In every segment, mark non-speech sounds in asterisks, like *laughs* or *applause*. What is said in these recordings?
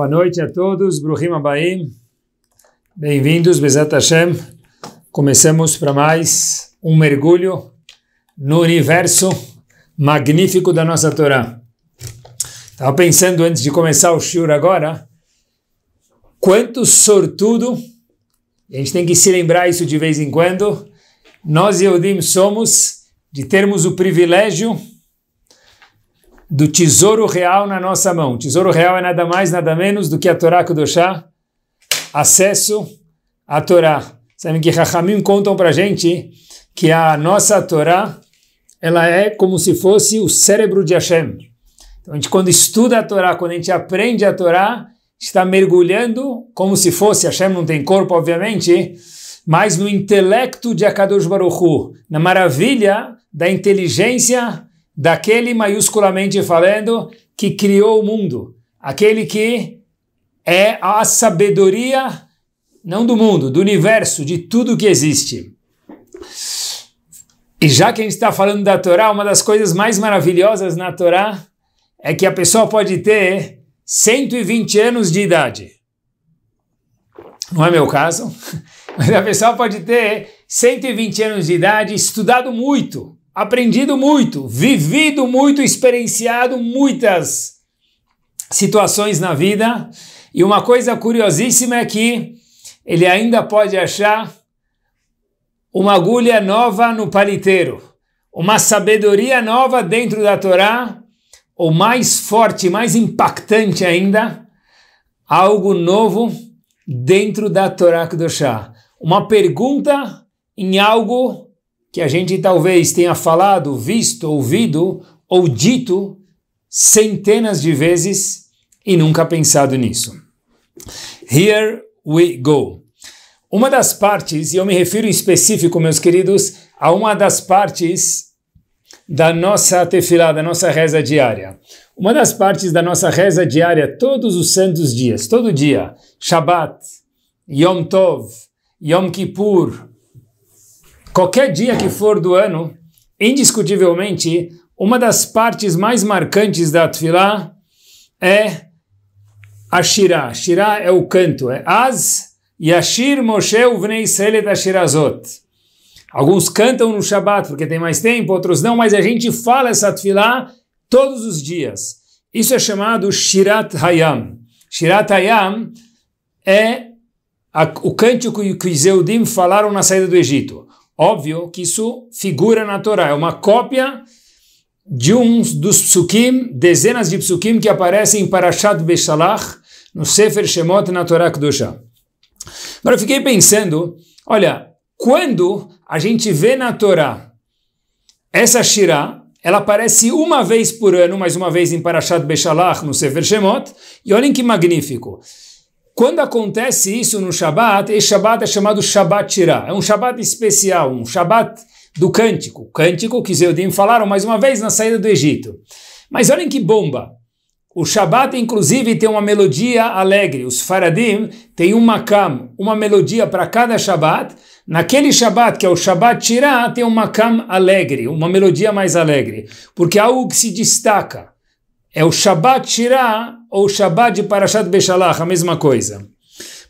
Boa noite a todos, Bruhim Abaim. Bem-vindos, Bezat Hashem. Começamos para mais um mergulho no universo magnífico da nossa Torá. Estava pensando antes de começar o Shur agora, quanto sortudo, a gente tem que se lembrar isso de vez em quando, nós Eudim somos de termos o privilégio do tesouro real na nossa mão. O tesouro real é nada mais, nada menos do que a Torá Kudoshá, acesso à Torá. Sabem que Rahamim contam para gente que a nossa Torá ela é como se fosse o cérebro de Hashem. Então, a gente, quando estuda a Torá, quando a gente aprende a Torá, está mergulhando como se fosse, Hashem não tem corpo, obviamente, mas no intelecto de Akadosh Baruch Hu, na maravilha da inteligência daquele maiusculamente falando que criou o mundo, aquele que é a sabedoria não do mundo, do universo, de tudo que existe. E já que a gente está falando da Torá, uma das coisas mais maravilhosas na Torá é que a pessoa pode ter 120 anos de idade. Não é meu caso, *laughs* mas a pessoa pode ter 120 anos de idade, estudado muito, aprendido muito, vivido muito, experienciado muitas situações na vida. E uma coisa curiosíssima é que ele ainda pode achar uma agulha nova no paliteiro, uma sabedoria nova dentro da Torá, ou mais forte, mais impactante ainda, algo novo dentro da Torá Kedoshá. Uma pergunta em algo que a gente talvez tenha falado, visto, ouvido ou dito centenas de vezes e nunca pensado nisso. Here we go. Uma das partes, e eu me refiro em específico, meus queridos, a uma das partes da nossa tefilá, da nossa reza diária. Uma das partes da nossa reza diária todos os santos dias, todo dia, Shabbat, Yom Tov, Yom Kippur, Qualquer dia que for do ano, indiscutivelmente, uma das partes mais marcantes da Tfilá é a Shirá. Shirá é o canto, é Az Yashir Moshe Uvnei Selet Ashirazot. Alguns cantam no Shabat porque tem mais tempo, outros não, mas a gente fala essa Tfilá todos os dias. Isso é chamado Shirat Hayam. Shirat Hayam é a, o cântico que os Eudim falaram na saída do Egito. Óbvio que isso figura na Torá, é uma cópia de um dos psukim, dezenas de psukim que aparecem em Parashat Beshalach, no Sefer Shemot na Torá Kedoshá. Agora eu fiquei pensando, olha, quando a gente vê na Torá essa Shirá, ela aparece uma vez por ano, mais uma vez em Parashat Beshalach, no Sefer Shemot, e olhem que magnífico. Quando acontece isso no Shabat, esse Shabat é chamado Shabat Shirah. É um Shabat especial, um Shabat do cântico. Cântico que Zeudim falaram mais uma vez na saída do Egito. Mas olhem que bomba! O Shabat, inclusive, tem uma melodia alegre. Os Faradim têm um makam, uma melodia para cada Shabat. Naquele Shabat, que é o Shabat Tirá, tem um makam alegre, uma melodia mais alegre. Porque algo que se destaca é o Shabat Tirá ou Shabbat de Parashat Beshalach, a mesma coisa.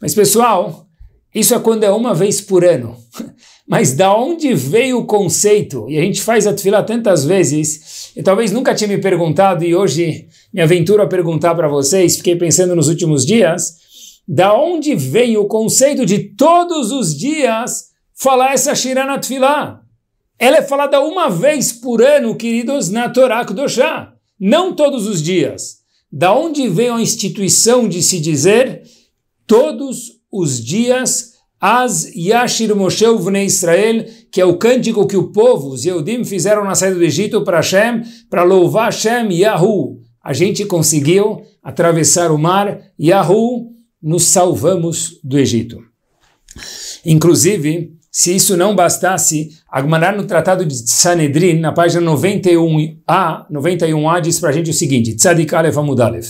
Mas pessoal, isso é quando é uma vez por ano. *laughs* Mas da onde veio o conceito? E a gente faz a Tefila tantas vezes, e talvez nunca tinha me perguntado, e hoje me aventuro a perguntar para vocês, fiquei pensando nos últimos dias, da onde veio o conceito de todos os dias falar essa Shirah na tefilá? Ela é falada uma vez por ano, queridos, na Torá Kudoshá. Não todos os dias. Da onde veio a instituição de se dizer todos os dias as Yashir Moshe Uvnei Israel, que é o cântico que o povo, os Yehudim, fizeram na saída do Egito para Hashem, para louvar Hashem Yahu. A gente conseguiu atravessar o mar, Yahu, nos salvamos do Egito. Inclusive, se isso não bastasse, Agmará no Tratado de Sanedrin, na página 91a, 91a diz para a gente o seguinte, Tzadik Alef Amudalev,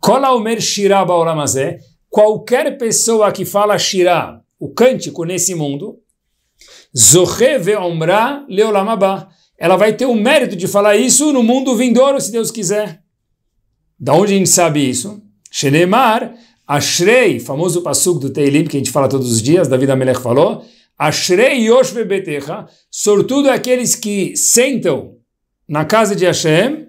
Kola Shirah Baolamazé, qualquer pessoa que fala Shirah, o cântico nesse mundo, Zohe Ve'omra Leolamabá, ela vai ter o mérito de falar isso no mundo vindouro, se Deus quiser. Da onde a gente sabe isso? Shenemar, Ashrei, famoso passuk do Teilim, que a gente fala todos os dias, Davi Amelech falou, Ashrei Yosh Bebetecha, sortudo é aqueles que sentam na casa de Hashem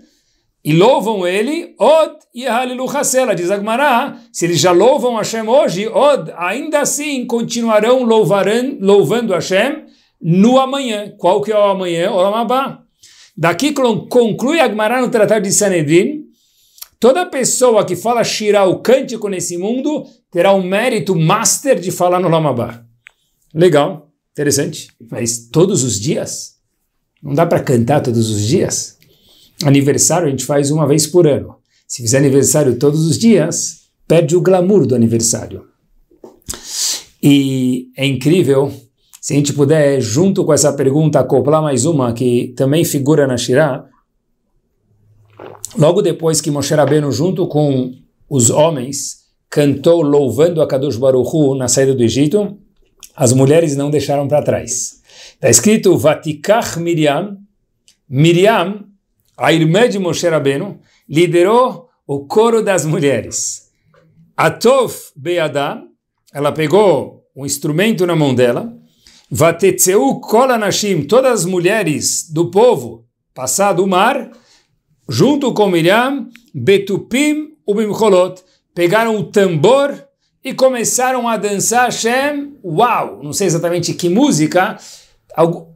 e louvam ele, Od e hassela diz Agmará, se eles já louvam Hashem hoje, Od, ainda assim continuarão louvando Hashem no amanhã. Qual que é o amanhã? Olamabá. Daqui conclui Agmará no Tratado de Sanedrin, toda pessoa que fala Shirá, o cântico nesse mundo, terá um mérito master de falar no Lamabá. Legal, interessante, mas todos os dias? Não dá para cantar todos os dias? Aniversário a gente faz uma vez por ano. Se fizer aniversário todos os dias, perde o glamour do aniversário. E é incrível, se a gente puder, junto com essa pergunta, acoplar mais uma que também figura na Shirá. Logo depois que Moshe Rabbeinu, junto com os homens, cantou louvando a Kadosh Baruchu na saída do Egito, as mulheres não deixaram para trás. Está escrito Vatikach Miriam, Miriam, a irmã de Moshe Rabbeinu, liderou o coro das mulheres. Atov Beadá, ela pegou um instrumento na mão dela, Vatetzeu Kolanashim, todas as mulheres do povo, passado o mar, junto com Miriam, Betupim Ubimcholot, pegaram o tambor e começaram a dançar Shem. Uau! Não sei exatamente que música.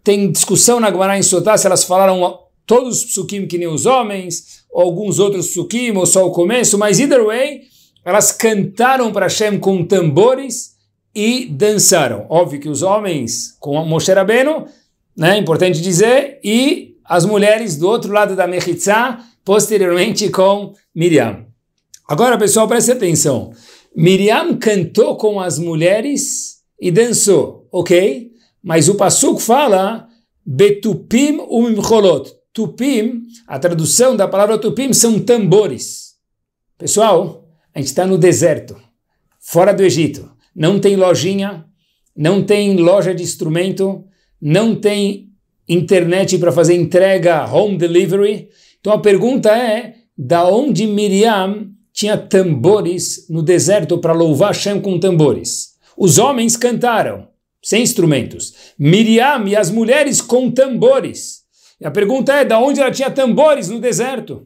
Tem discussão na Guará em Sotá se elas falaram todos os psukim que nem os homens, ou alguns outros psukim, ou só o começo, mas either way, elas cantaram para Hashem com tambores e dançaram. Óbvio que os homens com Moshe Rabbeinu, né, importante dizer, e as mulheres do outro lado da Mechitzá, posteriormente com Miriam. Agora, pessoal, preste atenção. Miriam cantou com as mulheres e dançou, ok? Mas o Passuco fala Betupim umimcholot. Tupim, a tradução da palavra tupim são tambores. Pessoal, a gente está no deserto, fora do Egito. Não tem lojinha, não tem loja de instrumento, não tem internet para fazer entrega, home delivery. Então a pergunta é, da onde Miriam tinha tambores no deserto para louvar Hashem com tambores. Os homens cantaram, sem instrumentos. Miriam e as mulheres com tambores. E a pergunta é, da onde ela tinha tambores no deserto?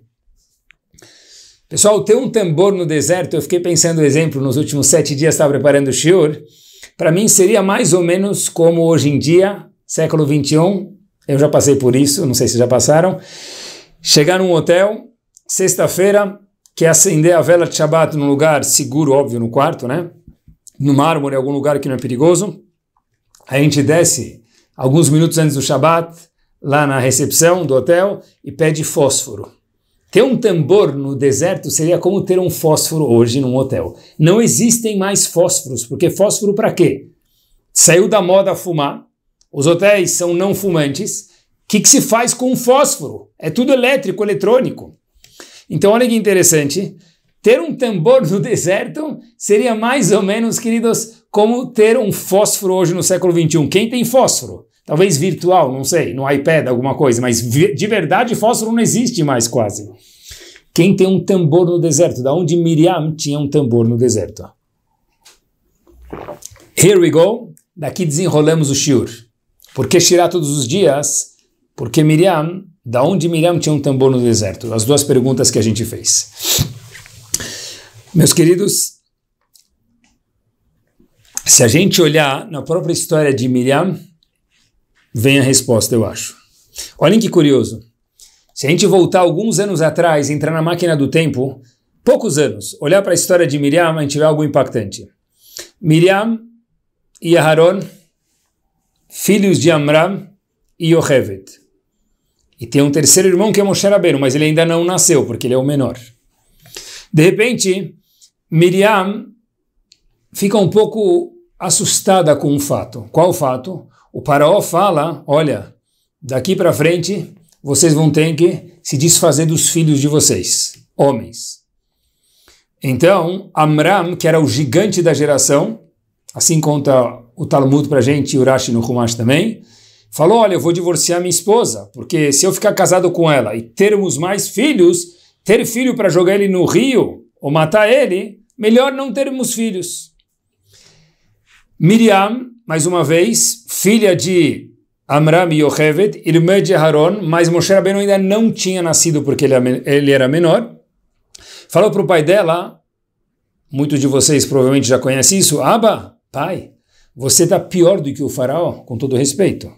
Pessoal, ter um tambor no deserto, eu fiquei pensando, exemplo, nos últimos sete dias estava preparando o shiur, para mim seria mais ou menos como hoje em dia, século 21, eu já passei por isso, não sei se já passaram, chegar num hotel, sexta-feira, que é acender a vela de Shabbat num lugar seguro, óbvio, no quarto, né? No mármore, em algum lugar que não é perigoso. a gente desce alguns minutos antes do Shabbat, lá na recepção do hotel, e pede fósforo. Ter um tambor no deserto seria como ter um fósforo hoje num hotel. Não existem mais fósforos, porque fósforo para quê? Saiu da moda fumar, os hotéis são não fumantes. O que, que se faz com o fósforo? É tudo elétrico, eletrônico. Então, olha que interessante. Ter um tambor no *laughs* deserto seria mais ou menos, queridos, como ter um fósforo hoje no século XXI. Quem tem fósforo? Talvez virtual, não sei, no iPad, alguma coisa, mas de verdade fósforo não existe mais quase. Quem tem um tambor no deserto? Da onde Miriam tinha um tambor no deserto? Here we go. Daqui desenrolamos o Shur. Por que Shirá todos os dias? Porque Miriam da onde Miriam tinha um tambor no deserto? As duas perguntas que a gente fez. Meus queridos, se a gente olhar na própria história de Miriam, vem a resposta, eu acho. Olhem que curioso. Se a gente voltar alguns anos atrás, entrar na máquina do tempo, poucos anos, olhar para a história de Miriam, a gente vê algo impactante. Miriam e Aharon, filhos de Amram e Yohevet. E tem um terceiro irmão que é Moshe Rabbeinu, mas ele ainda não nasceu, porque ele é o menor. De repente, Miriam fica um pouco assustada com um fato. Qual o fato? O faraó fala, olha, daqui para frente vocês vão ter que se desfazer dos filhos de vocês, homens. Então, Amram, que era o gigante da geração, assim conta o Talmud para a gente e o Rashi no Humash também, falou: Olha, eu vou divorciar minha esposa, porque se eu ficar casado com ela e termos mais filhos, ter filho para jogar ele no rio ou matar ele, melhor não termos filhos. Miriam, mais uma vez, filha de Amram e Yocheved, irmã de Haron, mas Moshe Rabbeinu ainda não tinha nascido porque ele é era menor, falou para o pai dela, muitos de vocês provavelmente já conhecem isso, Abba, pai, você está pior do que o faraó, com todo respeito.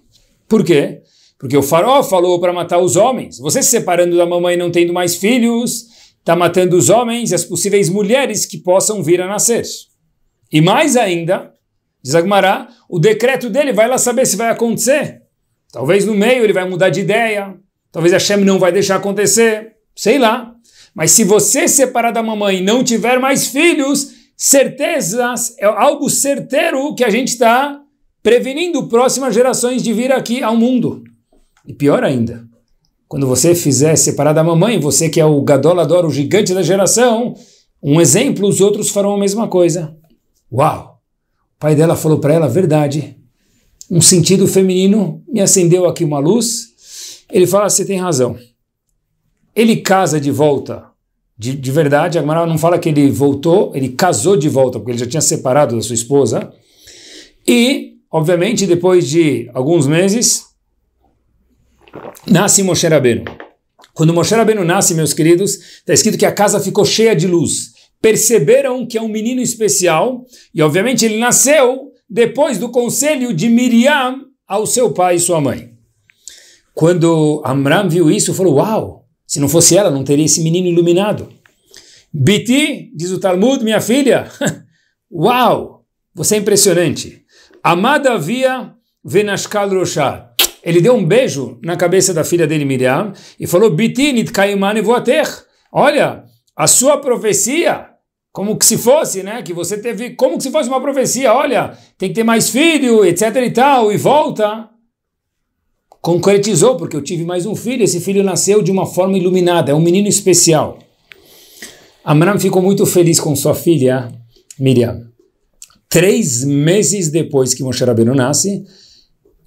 Por quê? Porque o faraó falou para matar os homens. Você se separando da mamãe e não tendo mais filhos, está matando os homens e as possíveis mulheres que possam vir a nascer. E mais ainda, diz Agmará, o decreto dele vai lá saber se vai acontecer. Talvez no meio ele vai mudar de ideia, talvez a Shem não vai deixar acontecer, sei lá. Mas se você separar da mamãe e não tiver mais filhos, certezas, é algo certeiro que a gente está prevenindo próximas gerações de vir aqui ao mundo. E pior ainda, quando você fizer separar da mamãe, você que é o gadolador, o gigante da geração, um exemplo, os outros farão a mesma coisa. Uau! O pai dela falou para ela verdade. Um sentido feminino me acendeu aqui uma luz. Ele fala: Você tem razão. Ele casa de volta. De, de verdade, a Amaral não fala que ele voltou, ele casou de volta, porque ele já tinha separado da sua esposa. E Obviamente, depois de alguns meses, nasce Moshe Rabbeinu. Quando Moshe Rabbeinu nasce, meus queridos, está escrito que a casa ficou cheia de luz. Perceberam que é um menino especial e, obviamente, ele nasceu depois do conselho de Miriam ao seu pai e sua mãe. Quando Amram viu isso, falou: Uau, se não fosse ela, não teria esse menino iluminado. Biti, diz o Talmud, minha filha, *laughs* uau, você é impressionante. Amada via venashkal roshah. Ele deu um beijo na cabeça da filha dele, Miriam, e falou, Bitinit kaimane voater. Olha, a sua profecia, como que se fosse, né? Que você teve, como que se fosse uma profecia. Olha, tem que ter mais filho, etc e tal, e volta. Concretizou, porque eu tive mais um filho. Esse filho nasceu de uma forma iluminada, é um menino especial. Amram ficou muito feliz com sua filha, Miriam três meses depois que Moshe Rabbeinu nasce,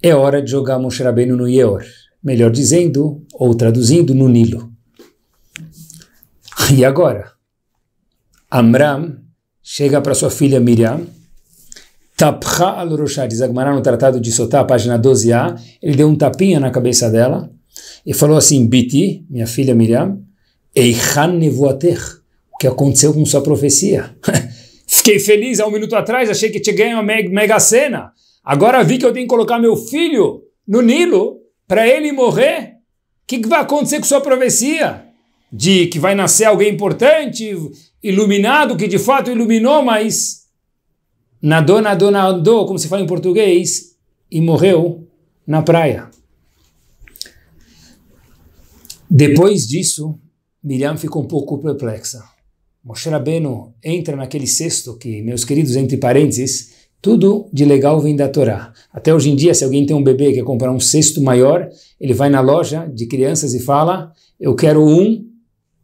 é hora de jogar Moshe Rabbeinu no Yeor. Melhor dizendo, ou traduzindo, no Nilo. E agora? Amram chega para sua filha Miriam, Tapcha al diz Zagmará no Tratado de Sotá, página 12a, ele deu um tapinha na cabeça dela e falou assim, Biti, minha filha Miriam, Eichan nevoatech, o que aconteceu com sua profecia? *laughs* Fiquei feliz há um minuto atrás, achei que tinha ganho a mega sena. Agora vi que eu tenho que colocar meu filho no Nilo para ele morrer. O que, que vai acontecer com sua profecia? De que vai nascer alguém importante, iluminado, que de fato iluminou, mas nadou, nadou, nadou, como se fala em português, e morreu na praia. Depois disso, Miriam ficou um pouco perplexa. Moshe Rabbeinu entra naquele cesto que, meus queridos, entre parênteses, tudo de legal vem da Torá. Até hoje em dia, se alguém tem um bebê que quer comprar um cesto maior, ele vai na loja de crianças e fala: Eu quero um,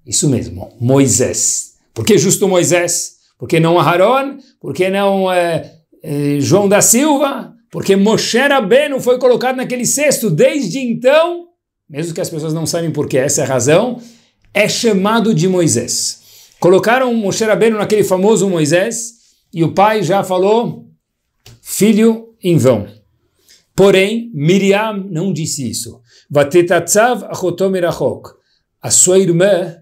isso mesmo, Moisés. Por que justo Moisés? Por que não Aharon? Por que não é, é, João da Silva? Porque Moshe Rabbeinu foi colocado naquele cesto desde então, mesmo que as pessoas não saibam por que, essa é a razão, é chamado de Moisés. Colocaram Moshe Rabbeinu naquele famoso Moisés e o pai já falou, filho em vão. Porém, Miriam não disse isso. Vatetatzav achotomirachok. A sua irmã,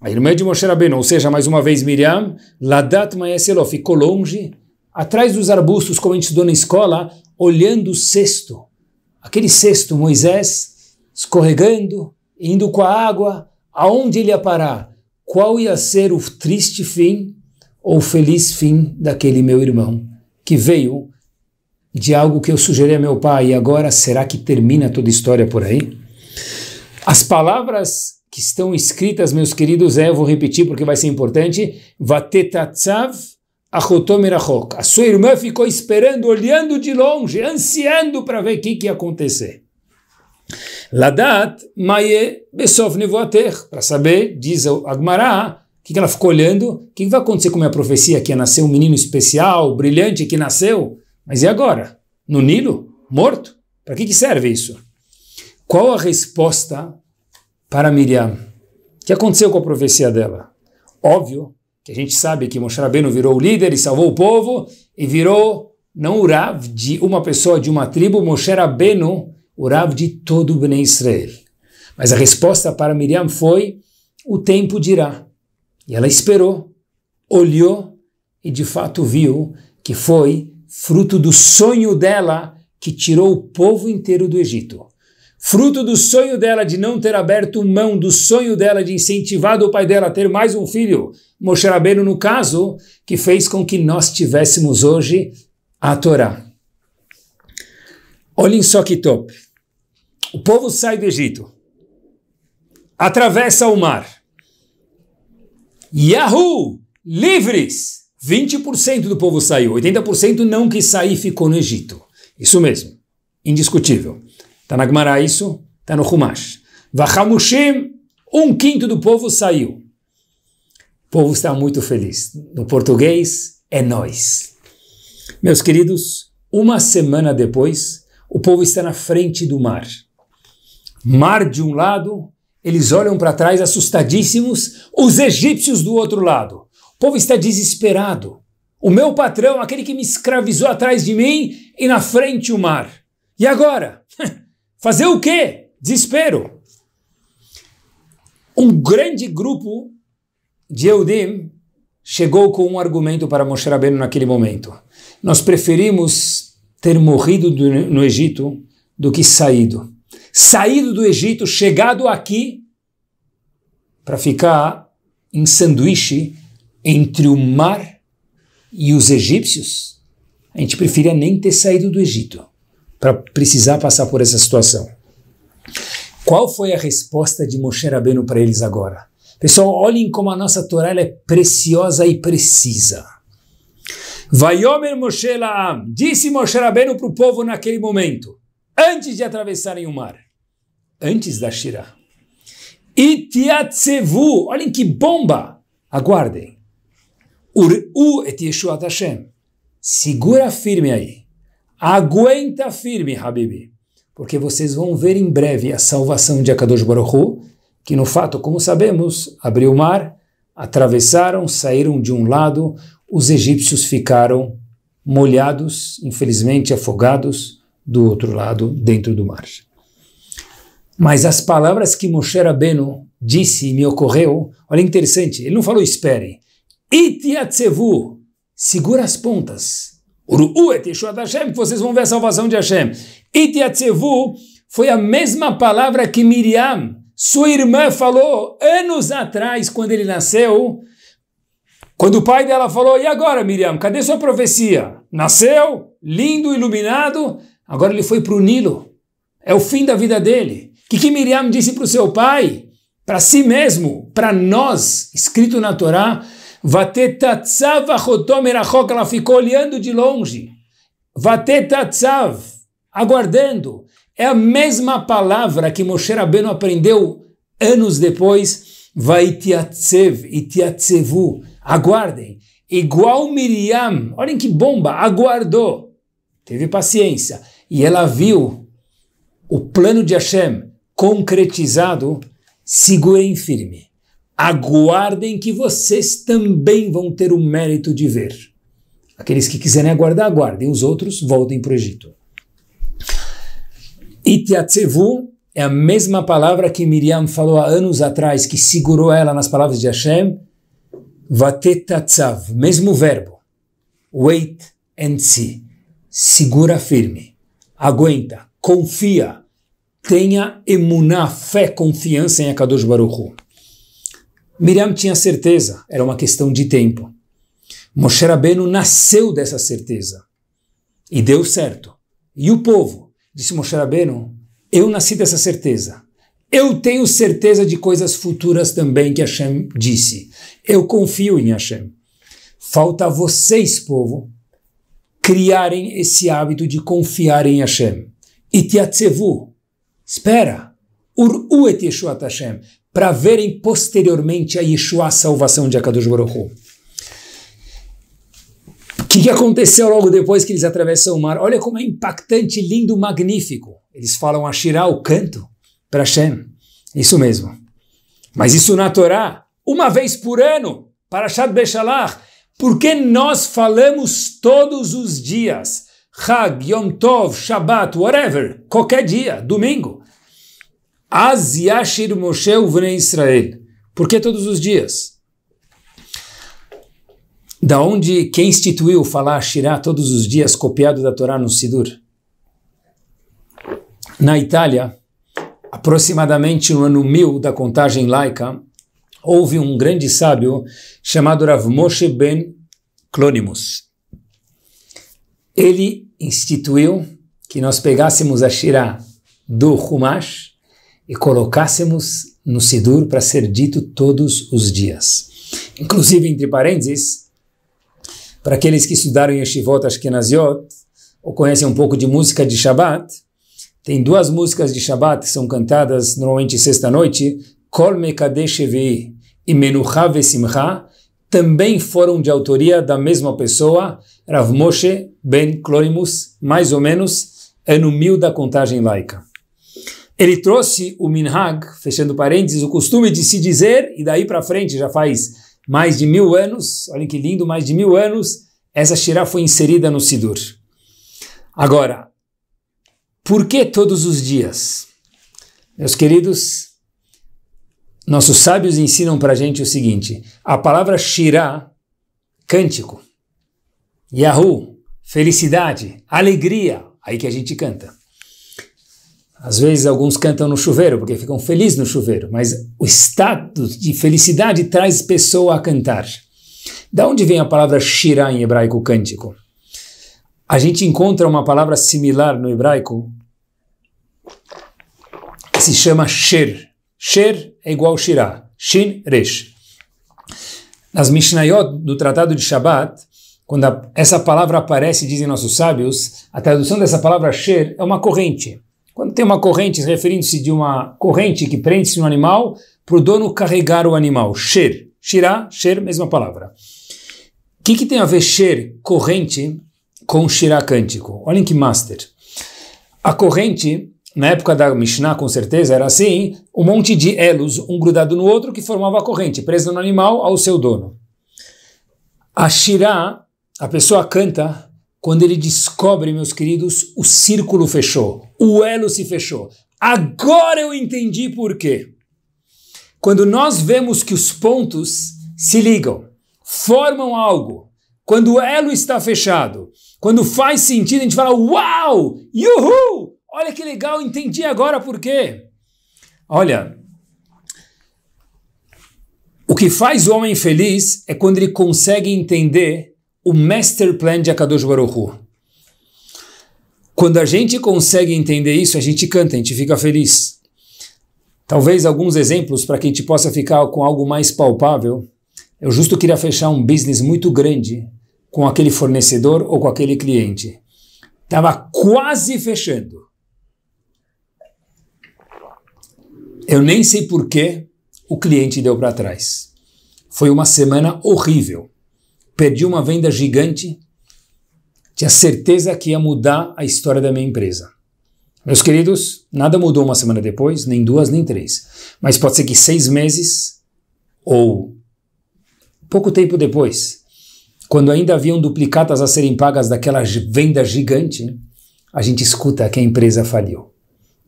a irmã de Moshe Rabbeinu, ou seja, mais uma vez Miriam, ladat maeselo, ficou longe, atrás dos arbustos, como a gente estudou na escola, olhando o cesto. Aquele cesto, Moisés, escorregando, indo com a água, aonde ele ia parar? qual ia ser o triste fim ou feliz fim daquele meu irmão que veio de algo que eu sugeri a meu pai e agora será que termina toda a história por aí? As palavras que estão escritas, meus queridos, é, eu vou repetir porque vai ser importante, vatetatzav Achotomirachok. A sua irmã ficou esperando, olhando de longe, ansiando para ver o que, que ia acontecer. Ladat maie besov nevoater. Para saber, diz Agmará, o que, que ela ficou olhando? O que, que vai acontecer com a minha profecia? Que ia nascer um menino especial, brilhante, que nasceu? Mas e agora? No Nilo? Morto? Para que, que serve isso? Qual a resposta para Miriam? O que aconteceu com a profecia dela? Óbvio que a gente sabe que Moshe Rabbeinu virou o líder e salvou o povo e virou não o Rav de uma pessoa de uma tribo, Moshe Rabbeinu o Rav de todo o Bnei Israel. Mas a resposta para Miriam foi: o tempo dirá. E ela esperou, olhou e de fato viu que foi fruto do sonho dela que tirou o povo inteiro do Egito. Fruto do sonho dela de não ter aberto mão, do sonho dela de incentivar o pai dela a ter mais um filho, Moshe Rabbeinu no caso, que fez com que nós tivéssemos hoje a Torá. Olhem só que top. O povo sai do Egito, atravessa o mar. Yahoo! Livres! 20% do povo saiu, 80% não quis sair ficou no Egito. Isso mesmo, indiscutível. Está na Gemara isso, está no Humash. Vahamushim, um quinto do povo saiu. O povo está muito feliz. No português, é nós. Meus queridos, uma semana depois, o povo está na frente do mar. Mar de um lado, eles olham para trás assustadíssimos, os egípcios do outro lado. O povo está desesperado. O meu patrão, aquele que me escravizou atrás de mim e na frente o mar. E agora? *laughs* Fazer o quê? Desespero. Um grande grupo de Eudim chegou com um argumento para Moshe Rabbeinu naquele momento. Nós preferimos ter morrido no Egito do que saído saído do Egito, chegado aqui, para ficar em sanduíche entre o mar e os egípcios? A gente preferia nem ter saído do Egito para precisar passar por essa situação. Qual foi a resposta de Moshe Rabbeinu para eles agora? Pessoal, olhem como a nossa Torá é preciosa e precisa. Vaiomer Moshe Laam, disse Moshe Rabbeinu para o povo naquele momento, antes de atravessarem o mar antes da Shirah. Itiatzevu, olhem que bomba! Aguardem. Ur'u et Yeshuat Hashem. Segura firme aí. Aguenta firme, Habibi. Porque vocês vão ver em breve a salvação de Akadosh Baruch que no fato, como sabemos, abriu o mar, atravessaram, saíram de um lado, os egípcios ficaram molhados, infelizmente afogados, do outro lado, dentro do mar. Mas as palavras que Moshe Rabbeinu disse e me ocorreu, olha interessante, ele não falou espere. Itiatsevu, segura as pontas. Uru'u et da Hashem, que vocês vão ver a salvação de Hashem. Itiatsevu foi a mesma palavra que Miriam, sua irmã, falou anos atrás, quando ele nasceu, quando o pai dela falou, e agora Miriam, cadê sua profecia? Nasceu, lindo, iluminado, agora ele foi para o Nilo. É o fim da vida dele que, que Miriam disse para o seu pai? Para si mesmo, para nós, escrito na Torá, ela ficou olhando de longe. Vatetatzav, aguardando. É a mesma palavra que Moshe Rabbeinu aprendeu anos depois. Vaitiatzev, itiatzevu, aguardem. Igual Miriam, olhem que bomba, aguardou. Teve paciência. E ela viu o plano de Hashem concretizado, segurem firme. Aguardem que vocês também vão ter o mérito de ver. Aqueles que quiserem aguardar, aguardem. Os outros, voltem para o Egito. Itiatzevu é a mesma palavra que Miriam falou há anos atrás, que segurou ela nas palavras de Hashem. Vatetatsav, mesmo verbo. Wait and see. Segura firme. Aguenta. Confia tenha emuná, fé, confiança em Akadosh Baruch Hu. Miriam tinha certeza, era uma questão de tempo. Moshe Rabbeinu nasceu dessa certeza e deu certo. E o povo, disse Moshe Rabbeinu, eu nasci dessa certeza. Eu tenho certeza de coisas futuras também que Hashem disse. Eu confio em Hashem. Falta a vocês, povo, criarem esse hábito de confiar em Hashem. E Tiatsevu Espera. Ur'uet Yeshua Tashem Para verem posteriormente a Yeshua, a salvação de Akadosh Baruch O que, que aconteceu logo depois que eles atravessam o mar? Olha como é impactante, lindo, magnífico. Eles falam a Shirah o canto, para Hashem. Isso mesmo. Mas isso na Torá, uma vez por ano, para Shad Beshalach. Porque nós falamos todos os dias Hag, Yom Tov, Shabbat, whatever, qualquer dia, domingo. Az Yashir Moshe Uvnei Israel. Por que todos os dias? Da onde, quem instituiu falar Shirá todos os dias, copiado da Torá no Sidur? Na Itália, aproximadamente no ano 1000 da contagem laica, houve um grande sábio chamado Rav Moshe ben Clonimus. Ele instituiu que nós pegássemos a Shirah do Humash e colocássemos no Sidur para ser dito todos os dias. Inclusive, entre parênteses, para aqueles que estudaram Yeshivot Ashkenaziot ou conhecem um pouco de música de Shabbat, tem duas músicas de Shabbat que são cantadas normalmente sexta-noite, Kol Mekadesh Shevi e Menucha Vesimcha, também foram de autoria da mesma pessoa, Rav Moshe ben Cloimus, mais ou menos ano mil da contagem laica. Ele trouxe o Minhag, fechando parênteses, o costume de se dizer, e daí para frente, já faz mais de mil anos, olha que lindo, mais de mil anos, essa Shirá foi inserida no Sidur. Agora, por que todos os dias? Meus queridos, nossos sábios ensinam para a gente o seguinte: a palavra shirá, cântico, Yahoo, felicidade, alegria, aí que a gente canta. Às vezes alguns cantam no chuveiro, porque ficam felizes no chuveiro, mas o estado de felicidade traz pessoa a cantar. Da onde vem a palavra shirá em hebraico cântico? A gente encontra uma palavra similar no hebraico que se chama shir, Sher é igual Shirah. Shin, Resh. Nas Mishnayot, do Tratado de Shabat, quando a, essa palavra aparece, dizem nossos sábios, a tradução dessa palavra Sher é uma corrente. Quando tem uma corrente, referindo-se de uma corrente que prende-se no animal, para o dono carregar o animal. Sher. Shirah, Sher, mesma palavra. O que, que tem a ver Sher, corrente, com Shirah, cântico? Olhem que master. A corrente na época da Mishnah, com certeza, era assim, um monte de elos, um grudado no outro, que formava a corrente, presa no animal ao seu dono. A Shirá, a pessoa canta quando ele descobre, meus queridos, o círculo fechou, o elo se fechou. Agora eu entendi por quê. Quando nós vemos que os pontos se ligam, formam algo, quando o elo está fechado, quando faz sentido, a gente fala: Uau! Yuhu! Olha que legal, entendi agora por quê. Olha, o que faz o homem feliz é quando ele consegue entender o master plan de Akadosh Baruch Hu. Quando a gente consegue entender isso, a gente canta, a gente fica feliz. Talvez alguns exemplos para que a gente possa ficar com algo mais palpável. Eu justo queria fechar um business muito grande com aquele fornecedor ou com aquele cliente. Estava quase fechando. Eu nem sei por que o cliente deu para trás. Foi uma semana horrível. Perdi uma venda gigante. Tinha certeza que ia mudar a história da minha empresa. Meus queridos, nada mudou uma semana depois, nem duas, nem três. Mas pode ser que seis meses ou pouco tempo depois, quando ainda haviam duplicatas a serem pagas daquela venda gigante, a gente escuta que a empresa falhou.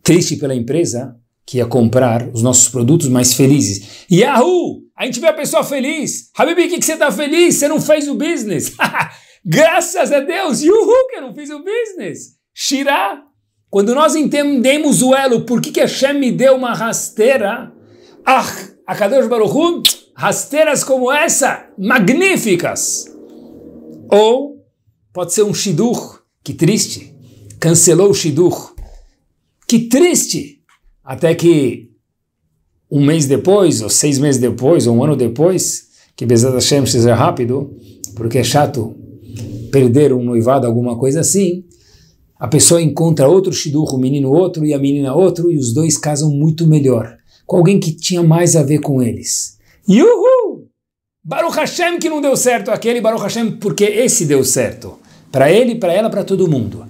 Triste pela empresa, que ia comprar os nossos produtos mais felizes. Yahoo! A gente vê a pessoa feliz. Habibi, o que, que você está feliz? Você não fez o business. *laughs* Graças a Deus, Yuhu, que eu não fiz o business. Shirá. Quando nós entendemos o elo, por que, que Hashem me deu uma rasteira? Ah, a Kadosh Baruchu, rasteiras como essa, magníficas. Ou pode ser um shidur, que triste, cancelou o shidur. Que triste! Até que um mês depois, ou seis meses depois, ou um ano depois, que Bezat Hashem seja rápido, porque é chato perder um noivado, alguma coisa assim, a pessoa encontra outro shidduch, o menino outro e a menina outro, e os dois casam muito melhor, com alguém que tinha mais a ver com eles. Yuhu! Baruch Hashem que não deu certo aquele, Baruch Hashem porque esse deu certo. Para ele, para ela, para todo mundo.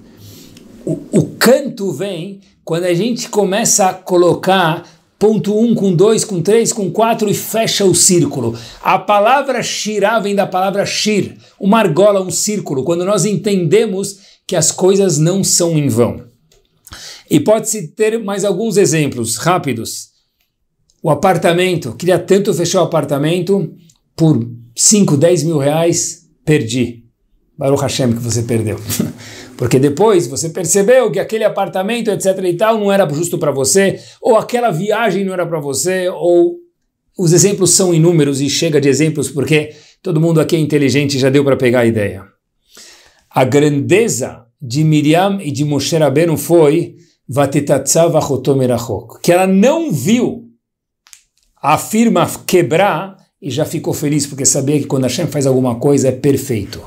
O, o canto vem quando a gente começa a colocar ponto 1 um, com 2, com 3, com 4 e fecha o círculo. A palavra shirá vem da palavra shir, uma argola, um círculo, quando nós entendemos que as coisas não são em vão. E pode-se ter mais alguns exemplos rápidos. O apartamento, queria tanto fechar o apartamento por 5, 10 mil reais, perdi. Baruch Hashem que você perdeu. *laughs* Porque depois você percebeu que aquele apartamento, etc e tal, não era justo para você, ou aquela viagem não era para você, ou os exemplos são inúmeros e chega de exemplos porque todo mundo aqui é inteligente, já deu para pegar a ideia. A grandeza de Miriam e de Moshe Rabbeinu foi que ela não viu a firma quebrar e já ficou feliz porque sabia que quando Hashem faz alguma coisa é perfeito.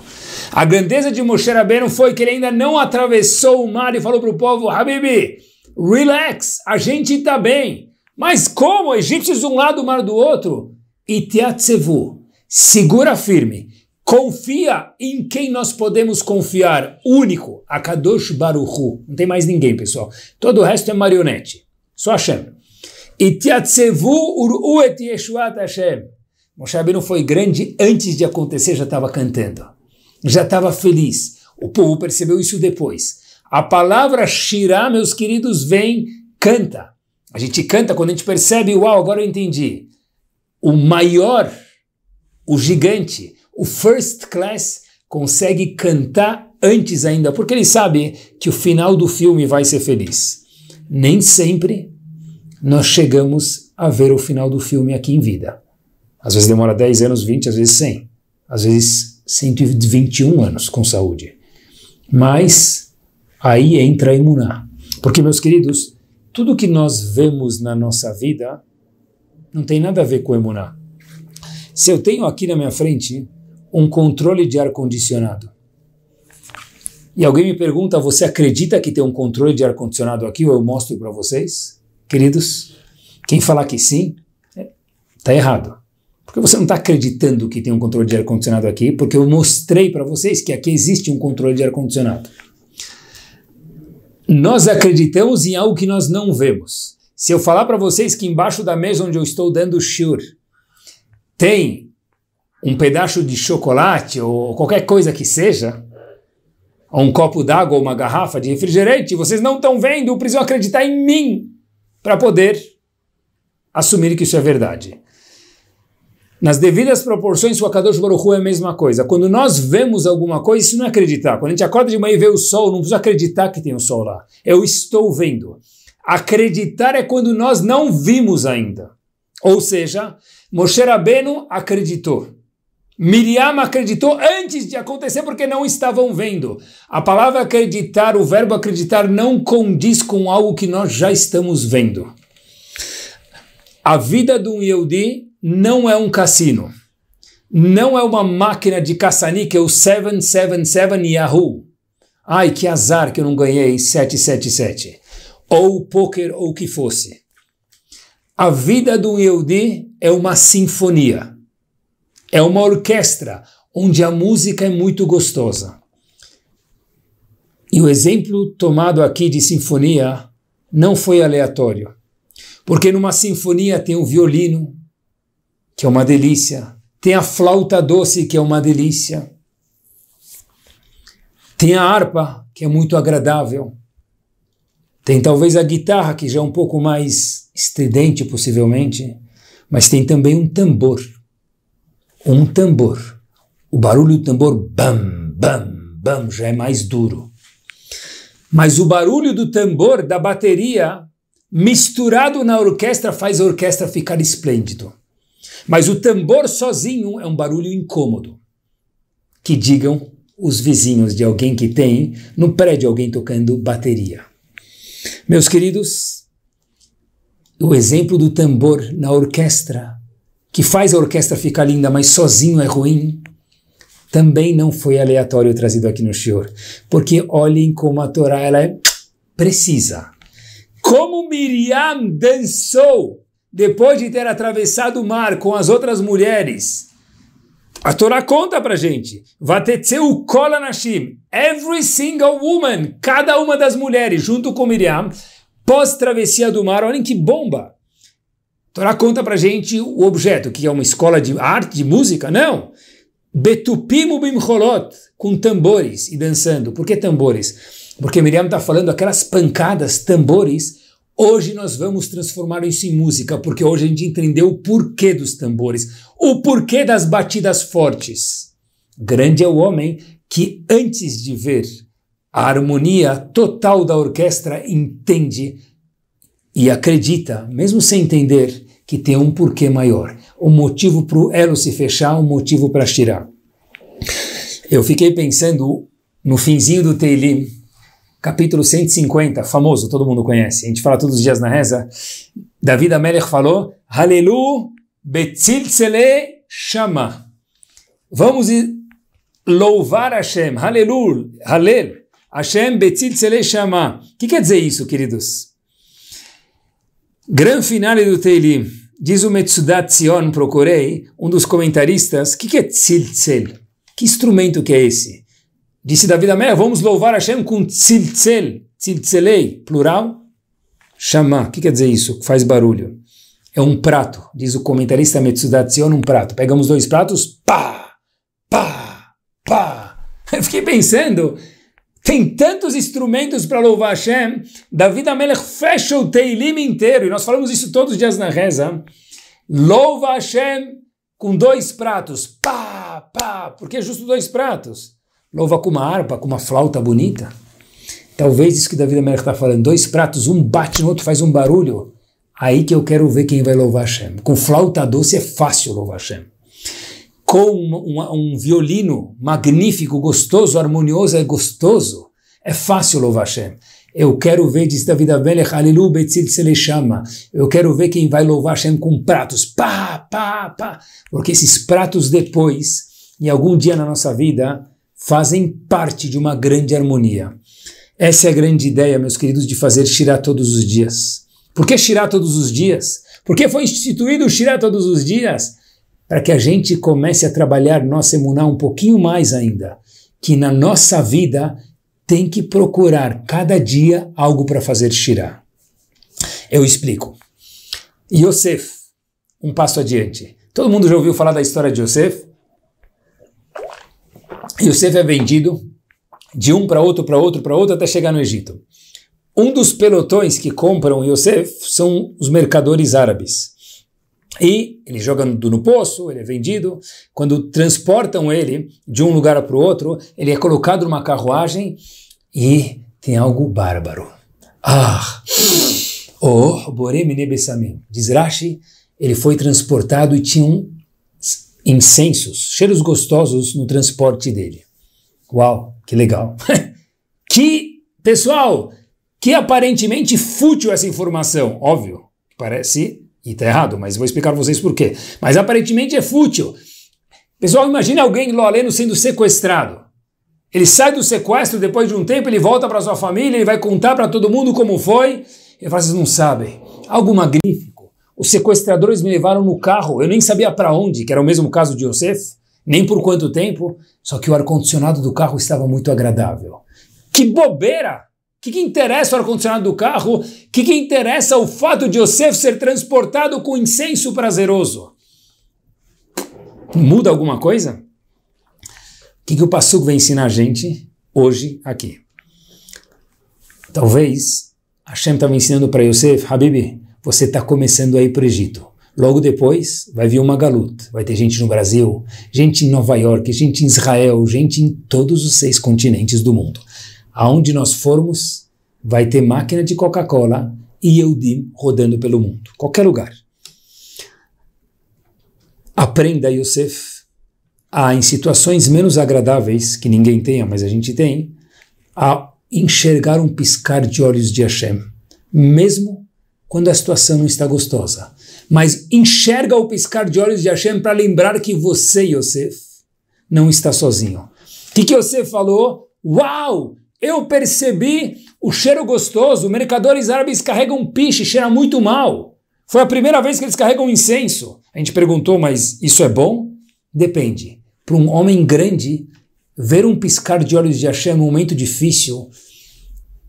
A grandeza de Moshe Rabbeinu foi que ele ainda não atravessou o mar e falou para o povo, Habibi, relax, a gente está bem. Mas como? Egípcios de um lado, o mar do outro. Itiatsevu, segura firme. Confia em quem nós podemos confiar. Único, Akadosh Baruchu. Não tem mais ninguém, pessoal. Todo o resto é marionete. Só Hashem. Itiatsevu ur'u et Yeshuat Hashem. Moshe Rabbeinu foi grande antes de acontecer, já estava cantando já estava feliz. O povo percebeu isso depois. A palavra Shirá, meus queridos, vem canta. A gente canta quando a gente percebe, uau, agora eu entendi. O maior, o gigante, o first class, consegue cantar antes ainda, porque ele sabe que o final do filme vai ser feliz. Nem sempre nós chegamos a ver o final do filme aqui em vida. Às vezes demora 10 anos, 20, às vezes 100. Às vezes 121 anos com saúde. Mas aí entra a imuná. Porque, meus queridos, tudo que nós vemos na nossa vida não tem nada a ver com emuná. Se eu tenho aqui na minha frente um controle de ar-condicionado e alguém me pergunta, você acredita que tem um controle de ar-condicionado aqui ou eu mostro para vocês? Queridos, quem falar que sim, está é, errado. Porque você não está acreditando que tem um controle de ar-condicionado aqui, porque eu mostrei para vocês que aqui existe um controle de ar-condicionado. Nós acreditamos em algo que nós não vemos. Se eu falar para vocês que embaixo da mesa onde eu estou dando shiur tem um pedaço de chocolate ou qualquer coisa que seja, ou um copo d'água ou uma garrafa de refrigerante, vocês não estão vendo, precisam acreditar em mim para poder assumir que isso é verdade nas devidas proporções o Akadosh Baruchu é a mesma coisa. Quando nós vemos alguma coisa, isso não é acreditar. Quando a gente acorda de manhã e vê o sol, não precisa acreditar que tem o sol lá. Eu é estou vendo. Acreditar é quando nós não vimos ainda. Ou seja, Moshe Rabbeinu acreditou. Miriam acreditou antes de acontecer porque não estavam vendo. A palavra acreditar, o verbo acreditar, não condiz com algo que nós já estamos vendo. A vida de um Yehudi não é um cassino. Não é uma máquina de caça-níquel 777 Yahoo. Ai, que azar que eu não ganhei 777. Ou poker ou o que fosse. A vida do Yehudi é uma sinfonia. É uma orquestra onde a música é muito gostosa. E o exemplo tomado aqui de sinfonia não foi aleatório. Porque numa sinfonia tem um violino, que é uma delícia. Tem a flauta doce, que é uma delícia. Tem a harpa, que é muito agradável. Tem talvez a guitarra, que já é um pouco mais estridente, possivelmente. Mas tem também um tambor. Um tambor. O barulho do tambor, bam, bam, bam, já é mais duro. Mas o barulho do tambor, da bateria, misturado na orquestra, faz a orquestra ficar esplêndido. Mas o tambor sozinho é um barulho incômodo. Que digam os vizinhos de alguém que tem no prédio alguém tocando bateria. Meus queridos, o exemplo do tambor na orquestra, que faz a orquestra ficar linda, mas sozinho é ruim, também não foi aleatório trazido aqui no senhor. Porque olhem como a Torá ela é precisa. Como Miriam dançou depois de ter atravessado o mar com as outras mulheres, a Torá conta para gente. Vatetzeu kol anashim. Every single woman, cada uma das mulheres, junto com Miriam, pós-travessia do mar. Olhem que bomba! A Torá conta para gente o objeto, que é uma escola de arte, de música? Não! Betupim bimcholot, com tambores e dançando. Por que tambores? Porque Miriam está falando aquelas pancadas, tambores, Hoje nós vamos transformar isso em música, porque hoje a gente entendeu o porquê dos tambores, o porquê das batidas fortes. Grande é o homem que, antes de ver a harmonia total da orquestra, entende e acredita, mesmo sem entender, que tem um porquê maior, um motivo para o elo se fechar, um motivo para tirar. Eu fiquei pensando no finzinho do Teilim, capítulo 150, famoso, todo mundo conhece. A gente fala todos os dias na reza. Davi Amelech falou: Halelu betzilzele shama. Vamos louvar Hashem. Halelu, halel. Hashem betzilzele shama. O que quer dizer isso, queridos? Gran finale do Teilim. Diz o Metsudat procurei, um dos comentaristas, o que, que é tzilzel? Que instrumento que é esse? Disse Davi Amélia, vamos louvar Hashem com tziltzel, tziltzelei, plural, chamar. O que quer dizer isso? Faz barulho. É um prato, diz o comentarista Metsudatzion, um prato. Pegamos dois pratos, pá, pá, pá. *laughs* Eu fiquei pensando, tem tantos instrumentos para louvar Hashem, Davi Amelech fecha o Teilim inteiro, e nós falamos isso todos os dias na reza, louva Hashem com dois pratos, pá, pá, porque é justo dois pratos louva com uma harpa, com uma flauta bonita. Talvez isso que Davi América está falando, dois pratos, um bate no outro, faz um barulho. Aí que eu quero ver quem vai louvar Hashem. Com flauta doce é fácil louvar Hashem. Com um, um, um violino magnífico, gostoso, harmonioso, é gostoso. É fácil louvar Hashem. Eu quero ver, diz Davi Amelech, se Betzil chama. Eu quero ver quem vai louvar Hashem com pratos. Pá, pá, pá. Porque esses pratos depois, em algum dia na nossa vida, fazem parte de uma grande harmonia. Essa é a grande ideia, meus queridos, de fazer Shirá todos os dias. Por que Shirá todos os dias? Porque foi instituído o Shirá todos os dias? Para que a gente comece a trabalhar nossa emuná um pouquinho mais ainda. Que na nossa vida tem que procurar cada dia algo para fazer Shirá. Eu explico. Yosef, um passo adiante. Todo mundo já ouviu falar da história de Yosef? Yosef é vendido de um para outro, para outro, para outro, até chegar no Egito. Um dos pelotões que compram Yosef são os mercadores árabes. E ele joga no poço, ele é vendido. Quando transportam ele de um lugar para o outro, ele é colocado numa carruagem e tem algo bárbaro. Ah! Oh, Boremine Bessamim. Diz Rashi, ele foi transportado e tinha um incensos, cheiros gostosos no transporte dele. Uau, que legal. *laughs* que, pessoal, que aparentemente fútil essa informação. Óbvio, parece, e tá errado, mas vou explicar para vocês por quê. Mas aparentemente é fútil. Pessoal, imagine alguém loleno sendo sequestrado. Ele sai do sequestro, depois de um tempo ele volta para sua família, ele vai contar para todo mundo como foi. E fala, vocês não sabem, alguma magnífico. Os sequestradores me levaram no carro, eu nem sabia para onde, que era o mesmo caso de Yosef, nem por quanto tempo, só que o ar-condicionado do carro estava muito agradável. Que bobeira! O que, que, interessa o ar-condicionado do carro? O que, que, interessa o fato de Yosef ser transportado com incenso prazeroso? Muda alguma coisa? O que, que o Passuco vai ensinar a gente hoje aqui? Talvez Hashem tá estava ensinando para Yosef, Habibi, você está começando a ir para o Egito. Logo depois vai vir uma galut. Vai ter gente no Brasil, gente em Nova York, gente em Israel, gente em todos os seis continentes do mundo. Aonde nós formos, vai ter máquina de Coca-Cola e Eudim rodando pelo mundo. Qualquer lugar. Aprenda, Yosef, a, em situações menos agradáveis, que ninguém tenha, mas a gente tem, a enxergar um piscar de olhos de Hashem, mesmo quando a situação não está gostosa. Mas enxerga o piscar de olhos de Hashem para lembrar que você, Yosef, não está sozinho. O que, que Yosef falou? Uau! Eu percebi o cheiro gostoso. Mercadores árabes carregam piche, cheira muito mal. Foi a primeira vez que eles carregam incenso. A gente perguntou, mas isso é bom? Depende. Para um homem grande, ver um piscar de olhos de Hashem num momento difícil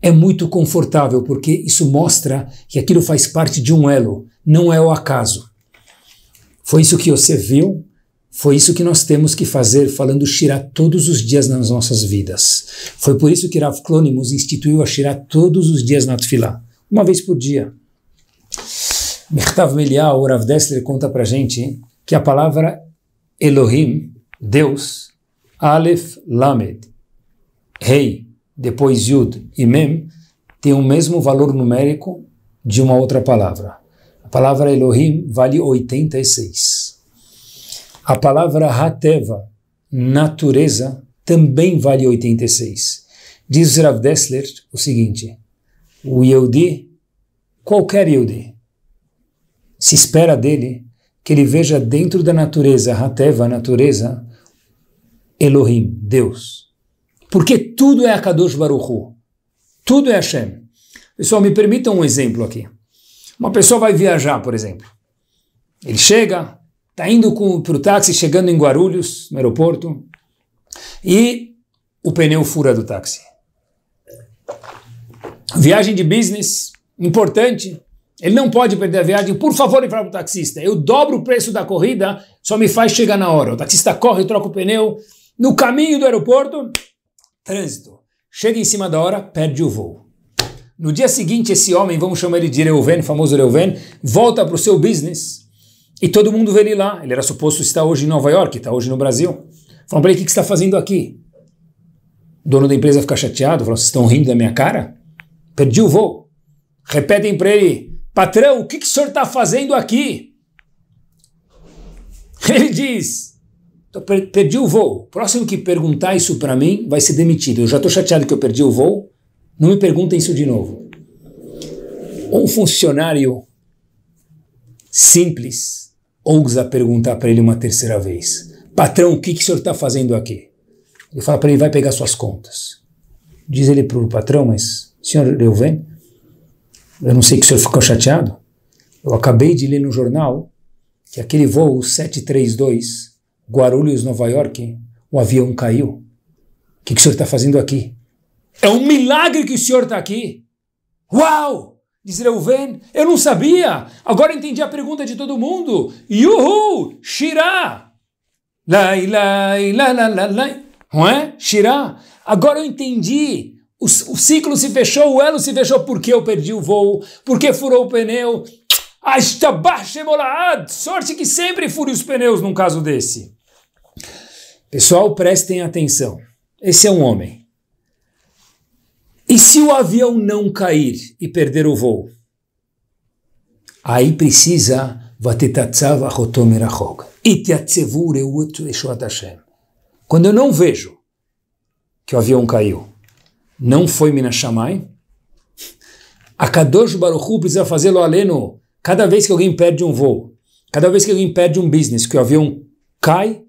é muito confortável, porque isso mostra que aquilo faz parte de um elo, não é o acaso. Foi isso que você viu, foi isso que nós temos que fazer falando Shirá todos os dias nas nossas vidas. Foi por isso que Rav Clônimus instituiu a Shirá todos os dias na Tfilá, uma vez por dia. Mechtav Melial, o Rav Dessler, conta pra gente que a palavra Elohim, Deus, Aleph Lamed, Rei, depois Yud e Mem, tem o mesmo valor numérico de uma outra palavra. A palavra Elohim vale 86. A palavra Hateva, natureza, também vale 86. Diz Rav Dessler o seguinte: o Yehudi, qualquer Yehudi, se espera dele que ele veja dentro da natureza, Hateva, natureza, Elohim, Deus. Porque tudo é Akadosh Baruch Tudo é Hashem. Pessoal, me permitam um exemplo aqui. Uma pessoa vai viajar, por exemplo. Ele chega, está indo para o táxi, chegando em Guarulhos, no aeroporto, e o pneu fura do táxi. Viagem de business, importante. Ele não pode perder a viagem. Por favor, ele fala para o taxista: eu dobro o preço da corrida, só me faz chegar na hora. O taxista corre, troca o pneu. No caminho do aeroporto, Trânsito. Chega em cima da hora, perde o voo. No dia seguinte, esse homem, vamos chamar ele de Reuven, famoso Reuven, volta para o seu business e todo mundo vê ele lá. Ele era suposto estar hoje em Nova York, está hoje no Brasil. Falam para ele, o que, você está fazendo aqui? O dono da empresa fica chateado, fala, vocês estão rindo da minha cara? Perdi o voo. Repetem para ele, patrão, o que, que o senhor está fazendo aqui? *laughs* Ele diz, perdi o voo. Próximo que perguntar isso para mim vai ser demitido. Eu já estou chateado que eu perdi o voo. Não me perguntem isso de novo. Um funcionário simples ousa perguntar para ele uma terceira vez: Patrão, o que, que o senhor está fazendo aqui? Ele fala para ele: Vai pegar suas contas. Diz ele para o patrão: Mas, senhor Leuven, eu não sei que o senhor ficou chateado. Eu acabei de ler no jornal que aquele voo 732 Guarulhos, Nova York, o avião caiu. O que, que o senhor está fazendo aqui? É um milagre que o senhor está aqui. Uau! Diz Reuven, eu não sabia. Agora entendi a pergunta de todo mundo. Yuhu! Shirá! Lai, lai, lai, lai, lai. Não é? Shirá. Agora eu entendi. O, o ciclo se fechou, o elo se fechou. porque eu perdi o voo? porque furou o pneu? Sorte que sempre fure os pneus num caso desse. Pessoal, prestem atenção. Esse é um homem. E se o avião não cair e perder o voo? Aí precisa Hashem. Quando eu não vejo que o avião caiu, não foi Minashamai, a Kadosh Baruchu precisa fazer lo aleno cada vez que alguém perde um voo, cada vez que alguém perde um business, que o avião cai,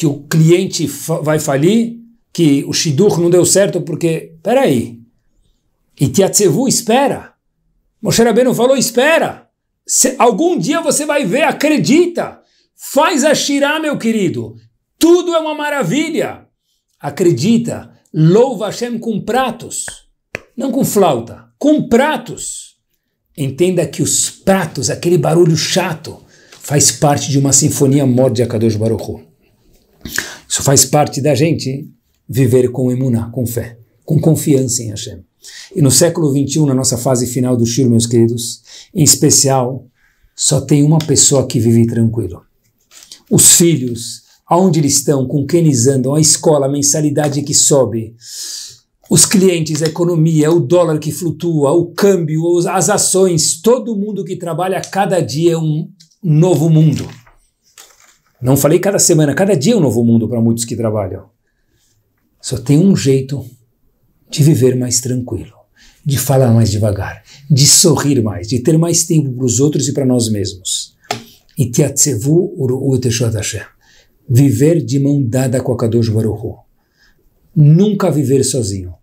que o cliente fa vai falir, que o shidur não deu certo porque, peraí, e Tiatsevu espera. Moshe Rabbeinu falou, espera. Se, algum dia você vai ver, acredita. Faz a Shirá, meu querido. Tudo é uma maravilha. Acredita. Louva Hashem com pratos. Não com flauta, com pratos. Entenda que os pratos, aquele barulho chato, faz parte de uma sinfonia mórdia Kadosh Baruch Hu. Isso faz parte da gente viver com emuná, com fé, com confiança em Hashem. E no século XXI, na nossa fase final do Shir, meus queridos, em especial, só tem uma pessoa que vive tranquilo. Os filhos, aonde eles estão, com quem eles andam, a escola, a mensalidade que sobe, os clientes, a economia, o dólar que flutua, o câmbio, as ações, todo mundo que trabalha cada dia é um novo mundo. Não falei cada semana, cada dia é um novo mundo para muitos que trabalham. Só tem um jeito de viver mais tranquilo, de falar mais devagar, de sorrir mais, de ter mais tempo para os outros e para nós mesmos. E Tiatzevu Uru'uteshot Hashem. Viver de mão dada com a Kadosh Baruch Nunca viver sozinho.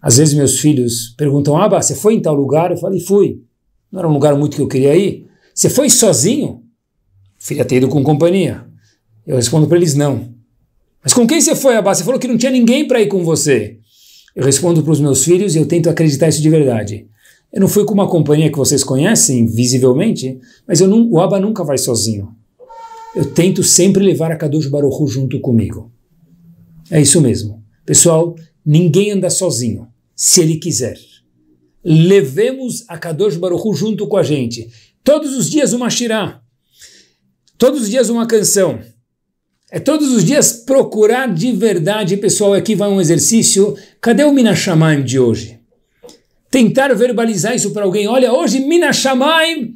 Às vezes meus filhos perguntam, Aba, ah, você foi em tal lugar? Eu falei, fui. Não era um lugar muito que eu queria ir. Você foi sozinho? Filha ter ido com companhia. Eu respondo para eles: não. Mas com quem você foi, Abá? Você falou que não tinha ninguém para ir com você. Eu respondo para os meus filhos e eu tento acreditar isso de verdade. Eu não fui com uma companhia que vocês conhecem, visivelmente, mas não, o Abba nunca vai sozinho. Eu tento sempre levar a Kadosh Baruchu junto comigo. É isso mesmo. Pessoal, ninguém anda sozinho, se ele quiser. Levemos a Kadosh Baruchu junto com a gente. Todos os dias uma shirá. Todos os dias uma canção. É todos os dias procurar de verdade, pessoal. Aqui vai um exercício. Cadê o Minashamaim de hoje? Tentar verbalizar isso para alguém. Olha, hoje Minashamaim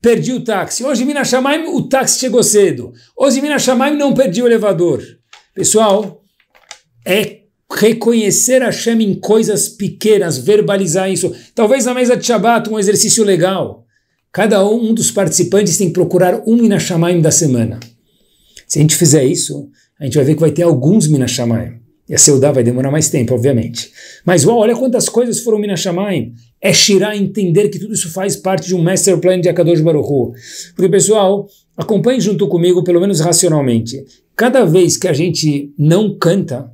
perdi o táxi. Hoje Minashamaim o táxi chegou cedo. Hoje Minashamaim não perdi o elevador. Pessoal, é reconhecer a chama em coisas pequenas, verbalizar isso. Talvez na mesa de Shabbat um exercício legal. Cada um, um dos participantes tem que procurar um Minashamaim da semana. Se a gente fizer isso, a gente vai ver que vai ter alguns Minashamayim. E a Seudá vai demorar mais tempo, obviamente. Mas uau, olha quantas coisas foram Minashamayim. É Shirá entender que tudo isso faz parte de um master plan de Akadosh Baruch Hu. Porque, pessoal, acompanhe junto comigo, pelo menos racionalmente. Cada vez que a gente não canta,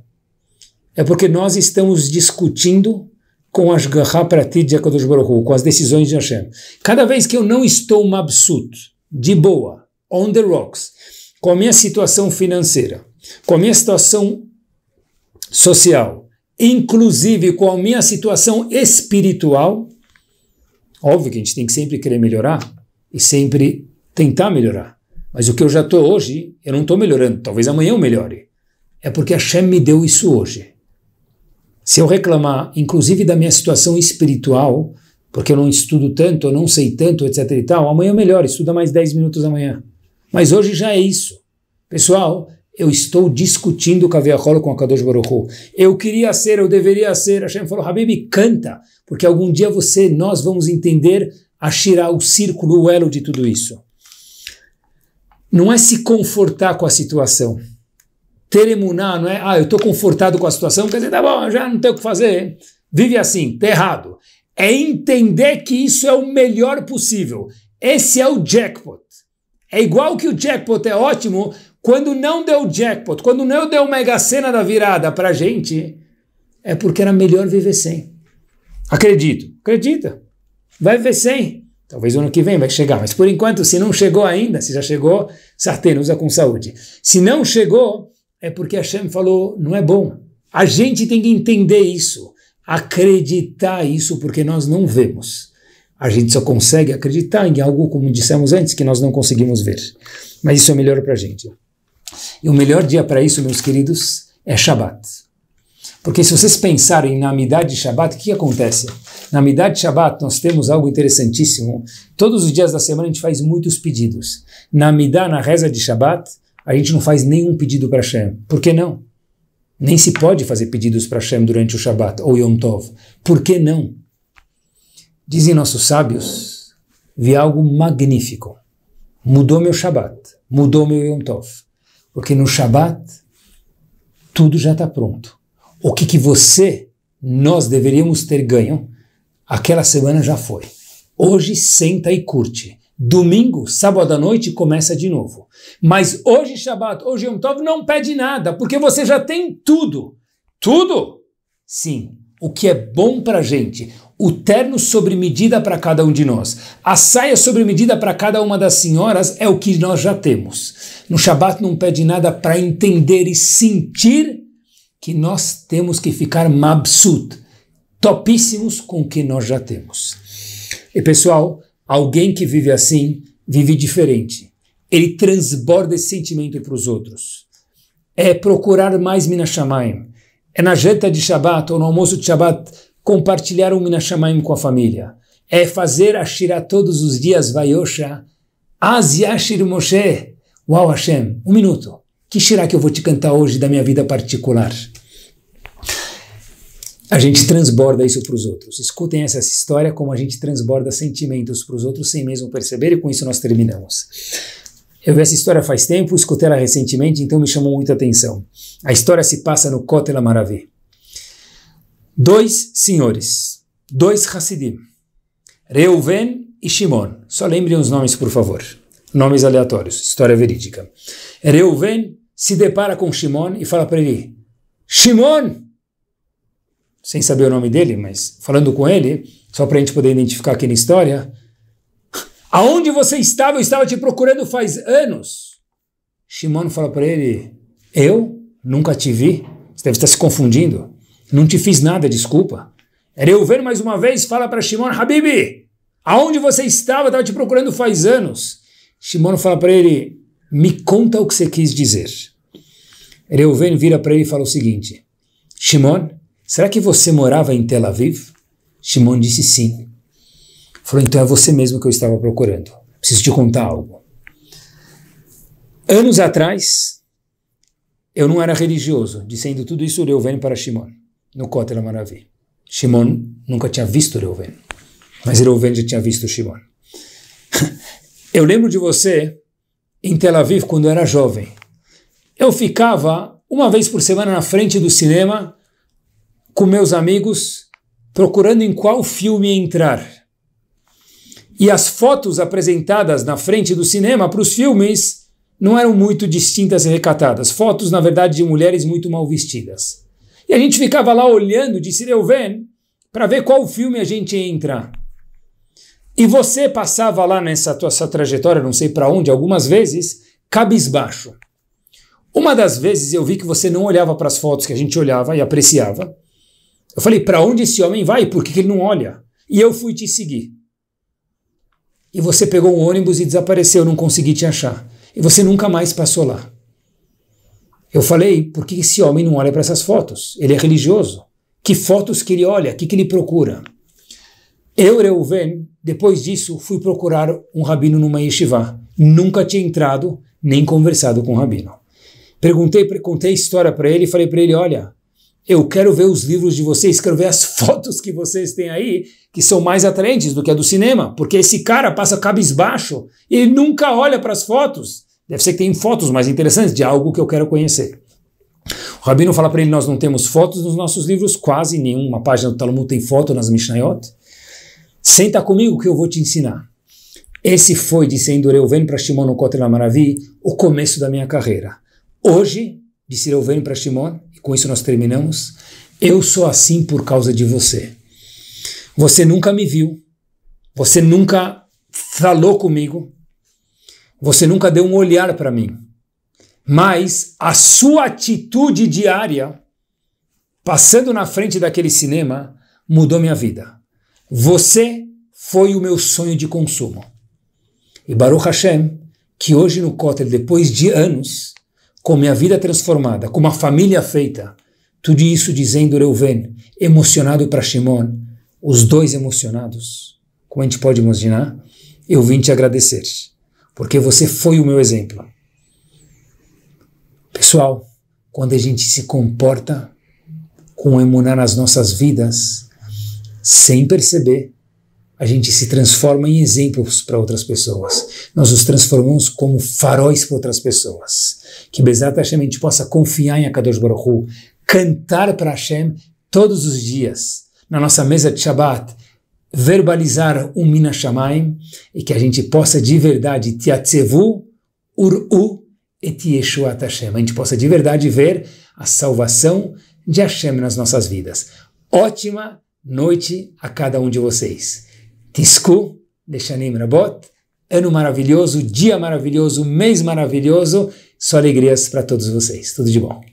é porque nós estamos discutindo com as Pratit de Akadosh Baruch Hu, com as decisões de Hashem. Cada vez que eu não estou mabsut, de boa, on the rocks, com a minha situação financeira, com a minha situação social, inclusive com a minha situação espiritual, óbvio que a gente tem que sempre querer melhorar e sempre tentar melhorar. Mas o que eu já estou hoje, eu não estou melhorando. Talvez amanhã eu melhore. É porque a Shem me deu isso hoje. Se eu reclamar, inclusive da minha situação espiritual, porque eu não estudo tanto, eu não sei tanto, etc e tal, amanhã eu melhore, estuda mais 10 minutos amanhã. Mas hoje já é isso. Pessoal, eu estou discutindo o Kaviaholo com a Kadosh Baruchu. Eu queria ser, eu deveria ser. Hashem falou, Habib, canta, porque algum dia você, nós vamos entender a tirar o círculo, o elo de tudo isso. Não é se confortar com a situação. Teremuná não é, ah, eu estou confortado com a situação, quer dizer, tá bom, já não tenho o que fazer. Vive assim, tá errado. É entender que isso é o melhor possível. Esse é o jackpot. É igual que o jackpot é ótimo quando não deu jackpot, quando não deu mega cena da virada para gente, é porque era melhor viver sem. Acredito. Acredita. Vai viver sem. Talvez ano que vem vai chegar, mas por enquanto, se não chegou ainda, se já chegou, sartena usa com saúde. Se não chegou, é porque a Hashem falou, não é bom. A gente tem que entender isso, acreditar isso, porque nós não vemos. A gente só consegue acreditar em algo, como dissemos antes, que nós não conseguimos ver. Mas isso é melhor para a gente. E o melhor dia para isso, meus queridos, é Shabat. Porque se vocês pensarem na amidade de Shabat, o que acontece? Na amidade de Shabat nós temos algo interessantíssimo. Todos os dias da semana a gente faz muitos pedidos. Na amidá, na reza de Shabat, a gente não faz nenhum pedido para Hashem. Por que não? Nem se pode fazer pedidos para Hashem durante o Shabat ou Yom Tov. Por que não? Dizem nossos sábios, vi algo magnífico. Mudou meu Shabat, mudou meu Yom Tov. Porque no Shabat, tudo já está pronto. O que, que você, nós deveríamos ter ganho, aquela semana já foi. Hoje, senta e curte. Domingo, sábado à noite, começa de novo. Mas hoje, Shabat, hoje Yom Tov, não pede nada, porque você já tem tudo. Tudo? Sim, o que é bom para gente, o terno sobre medida para cada um de nós. A saia sobre medida para cada uma das senhoras é o que nós já temos. No Shabat não pede nada para entender e sentir que nós temos que ficar mabsut, topíssimos com o que nós já temos. E pessoal, alguém que vive assim, vive diferente. Ele transborda esse sentimento para os outros. É procurar mais Minashamayim. É na jeta de Shabat ou no almoço de Shabat compartilhar o Minashamayim com a família. É fazer a shira todos os dias, Vayosha. Az Yashir Moshe. Uau Hashem, um minuto. Que shira que eu vou te cantar hoje da minha vida particular? A gente transborda isso para os outros. Escutem essa história como a gente transborda sentimentos para os outros sem mesmo perceber, e com isso nós terminamos. Eu vi essa história faz tempo, escutei ela recentemente, então me chamou muita atenção. A história se passa no Kotel Maravi dois senhores, dois Hassidim, Reuven e Shimon. Só lembrem os nomes, por favor. Nomes aleatórios, história verídica. Reuven se depara com Shimon e fala para ele: Shimon! Sem saber o nome dele, mas falando com ele, só para a gente poder identificar aqui na história. Aonde você estava? Eu estava te procurando faz anos. Shimon fala para ele: Eu nunca te vi. Você deve estar se confundindo. Não te fiz nada, desculpa. Reuven, mais uma vez, fala para Shimon, Habibi, aonde você estava? estava te procurando faz anos. Shimon fala para ele, me conta o que você quis dizer. Reuven vira para ele e fala o seguinte, Shimon, será que você morava em Tel Aviv? Shimon disse sim. Falou, então é você mesmo que eu estava procurando. Preciso te contar algo. Anos atrás, eu não era religioso, dizendo tudo isso Reuven para Shimon no Kotel Maravi. Shimon nunca tinha visto Reuven, mas Reuven já tinha visto Shimon. Eu lembro de você em Tel Aviv quando eu era jovem. Eu ficava uma vez por semana na frente do cinema com meus amigos procurando em qual filme entrar. E as fotos apresentadas na frente do cinema para os filmes não eram muito distintas e recatadas. Fotos, na verdade, de mulheres muito mal vestidas. E a gente ficava lá olhando de Sireuven para ver qual filme a gente ia entrar. E você passava lá nessa tua trajetória, não sei para onde, algumas vezes, cabisbaixo. Uma das vezes eu vi que você não olhava para as fotos que a gente olhava e apreciava. Eu falei, para onde esse homem vai? Por que, que ele não olha? E eu fui te seguir. E você pegou um ônibus e desapareceu, Eu não consegui te achar. E você nunca mais passou lá. Eu falei, por que esse homem não olha para essas fotos? Ele é religioso. Que fotos que ele olha? O que, que ele procura? Eu, Reuven, depois disso, fui procurar um rabino numa yeshiva. Nunca tinha entrado nem conversado com o rabino. Perguntei, contei a história para ele e falei para ele: olha, eu quero ver os livros de vocês, quero ver as *laughs* fotos que vocês têm aí, que são mais atraentes do que a do cinema, porque esse cara passa cabisbaixo e ele nunca olha para as fotos. Deve ser que tem fotos mais interessantes de algo que eu quero conhecer. O Rabino fala para ele: Nós não temos fotos nos nossos livros, quase nenhuma página do Talmud tem foto nas Mishnayot. Senta comigo que eu vou te ensinar. Esse foi, disse Endoreuven para Shimon no Kotel Maravi, o começo da minha carreira. Hoje, disse Reuven para Shimon, e com isso nós terminamos, eu sou assim por causa de você. Você nunca me viu, você nunca falou comigo, você nunca deu um olhar para mim. Mas a sua atitude diária, passando na frente daquele cinema, mudou minha vida. Você foi o meu sonho de consumo. E Baruch Hashem, que hoje no Kotel, depois de anos, com minha vida transformada, com uma família feita, tudo isso dizendo Reuven, emocionado para Shimon, os dois emocionados, como a gente pode imaginar, eu vim te agradecer porque você foi o meu exemplo. Pessoal, quando a gente se comporta com emunar nas nossas vidas, sem perceber, a gente se transforma em exemplos para outras pessoas. Nós nos transformamos como faróis para outras pessoas. Que Bezat Hashem a gente possa confiar em Akadosh Baruch Hu, cantar para Hashem todos os dias, na nossa mesa de Shabbat, verbalizar um Mina Shamayim e que a gente possa de verdade tiatsevu Uru et Yeshuat Hashem. A gente possa de verdade ver a salvação de Hashem nas nossas vidas. Ótima noite a cada um de vocês. Tisku, Deshanim Rabot, ano maravilhoso, dia maravilhoso, mês maravilhoso, só alegrias para todos vocês. Tudo de bom.